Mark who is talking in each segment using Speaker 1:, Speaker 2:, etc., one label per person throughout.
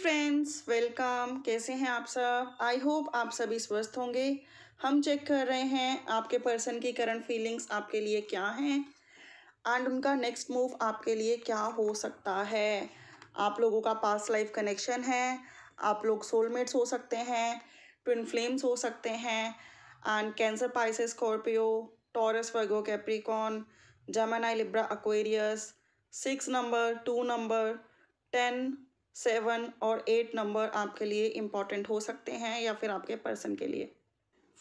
Speaker 1: friends welcome कैसे हैं आप सब आई होप आप सभी स्वस्थ होंगे हम चेक कर रहे हैं आपके पर्सन की करंट फीलिंग्स आपके लिए क्या हैं एंड उनका नेक्स्ट मूव आपके लिए क्या हो सकता है आप लोगों का पास्ट लाइफ कनेक्शन है आप लोग सोलमेट्स हो सकते हैं ट्विन फ्लेम्स हो सकते हैं and cancer Pisces Scorpio Taurus Virgo Capricorn Gemini Libra Aquarius six number two number ten seven और एट नंबर आपके लिए इम्पॉर्टेंट हो सकते हैं या फिर आपके पर्सन के लिए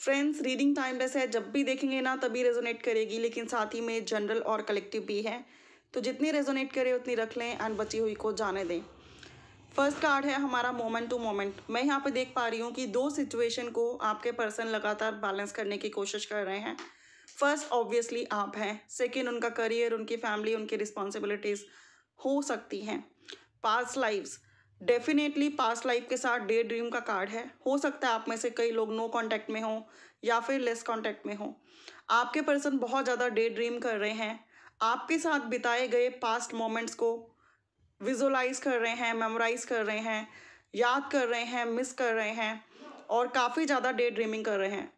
Speaker 1: फ्रेंड्स रीडिंग टाइम वैसे है जब भी देखेंगे ना तभी रेजोनेट करेगी लेकिन साथ ही में जनरल और कलेक्टिव भी है तो जितनी रेजोनेट करे उतनी रख लें एंड बची हुई को जाने दें फर्स्ट कार्ड है हमारा मोमेंट टू मोमेंट मैं यहाँ पे देख पा रही हूँ कि दो सिचुएशन को आपके पर्सन लगातार बैलेंस करने की कोशिश कर रहे हैं फर्स्ट ऑब्वियसली आप हैं सेकेंड उनका करियर उनकी फैमिली उनकी रिस्पॉन्सिबिलिटीज़ हो सकती हैं past lives definitely past life के साथ डे ड्रीम का कार्ड है हो सकता है आप में से कई लोग नो कॉन्टैक्ट में हों या फिर लेस कॉन्टैक्ट में हो आपके पर्सन बहुत ज़्यादा डे ड्रीम कर रहे हैं आपके साथ बिताए गए पास्ट मोमेंट्स को विजुलाइज कर रहे हैं मेमोराइज कर रहे हैं याद कर रहे हैं मिस कर रहे हैं और काफ़ी ज़्यादा डे ड्रीमिंग कर रहे हैं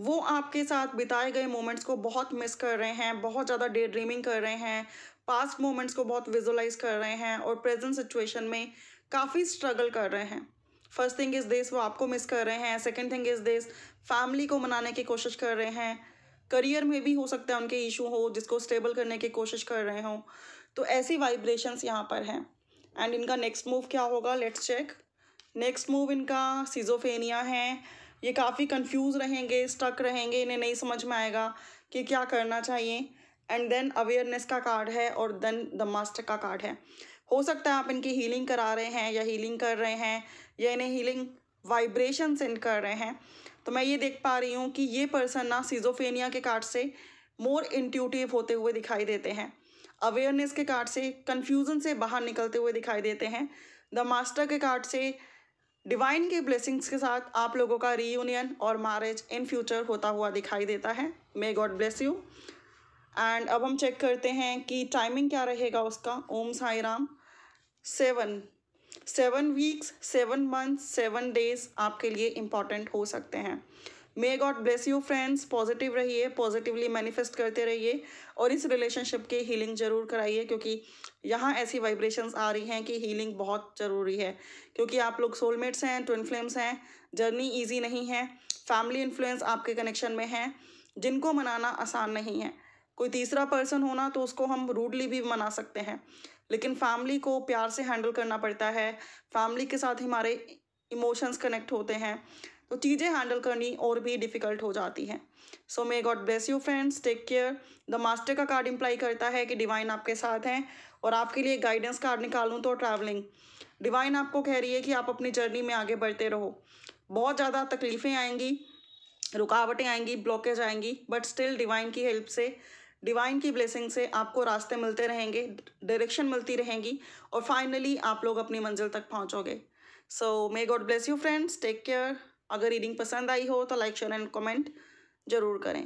Speaker 1: वो आपके साथ बिताए गए मोमेंट्स को बहुत मिस कर रहे हैं बहुत ज़्यादा डे ड्रीमिंग कर रहे हैं पास्ट मोमेंट्स को बहुत विजुलाइज कर रहे हैं और प्रेजेंट सिचुएशन में काफ़ी स्ट्रगल कर रहे हैं फर्स्ट थिंग इज़ दिस वो आपको मिस कर रहे हैं second thing is this family को मनाने की कोशिश कर रहे हैं करियर में भी हो सकता है उनके इशू हो जिसको स्टेबल करने की कोशिश कर रहे हों तो ऐसी वाइब्रेशंस यहाँ पर हैं एंड इनका नेक्स्ट मूव क्या होगा लेट्स चेक नेक्स्ट मूव इनका सीजोफेनिया है ये काफ़ी कंफ्यूज रहेंगे स्टक रहेंगे इन्हें नहीं समझ में आएगा कि क्या करना चाहिए एंड देन अवेयरनेस का कार्ड है और देन द मास्टर का कार्ड है हो सकता है आप इनकी हीलिंग करा रहे हैं या हीलिंग कर रहे हैं या इन्हें हीलिंग वाइब्रेशन सेंड कर रहे हैं तो मैं ये देख पा रही हूँ कि ये पर्सन ना सीजोफेनिया के कार्ड से मोर इंट्यूटिव होते हुए दिखाई देते हैं अवेयरनेस के कार्ड से कन्फ्यूज़न से बाहर निकलते हुए दिखाई देते हैं द मास्टर के कार्ड से डिवाइन की ब्लेसिंग्स के साथ आप लोगों का रीयूनियन और मैरिज इन फ्यूचर होता हुआ दिखाई देता है may God bless you and अब हम चेक करते हैं कि टाइमिंग क्या रहेगा उसका Om Sai Ram seven seven weeks seven month seven days आपके लिए इम्पॉर्टेंट हो सकते हैं may God bless you friends positive रहिए पॉजिटिवली मैनिफेस्ट करते रहिए और इस रिलेशनशिप की हीलिंग ज़रूर कराइए क्योंकि यहाँ ऐसी वाइब्रेशंस आ रही हैं कि हीलिंग बहुत ज़रूरी है क्योंकि आप लोग सोलमेट्स हैं ट्विन फ्लेम्स हैं जर्नी ईजी नहीं है फैमिली इन्फ्लुएंस आपके कनेक्शन में है जिनको मनाना आसान नहीं है कोई तीसरा पर्सन होना तो उसको हम रूडली भी मना सकते हैं लेकिन फैमिली को प्यार से हैंडल करना पड़ता है फैमिली के साथ हमारे इमोशंस कनेक्ट होते हैं तो चीज़ें हैंडल करनी और भी डिफ़िकल्ट हो जाती हैं so may God bless you friends take care the master का कार्ड इम्प्लाई करता है कि डिवाइन आपके साथ हैं और आपके लिए गाइडेंस कार्ड निकालूँ तो ट्रैवलिंग डिवाइन आपको कह रही है कि आप अपनी जर्नी में आगे बढ़ते रहो बहुत ज़्यादा तकलीफ़ें आएंगी रुकावटें आएंगी ब्लॉकेज आएंगी बट स्टिल डिवाइन की हेल्प से डिवाइन की ब्लेसिंग से आपको रास्ते मिलते रहेंगे डायरेक्शन मिलती रहेंगी और फाइनली आप लोग अपनी मंजिल तक पहुंचोगे so may God bless you friends take care अगर रीडिंग पसंद आई हो तो लाइक शेयर एंड कमेंट ज़रूर करें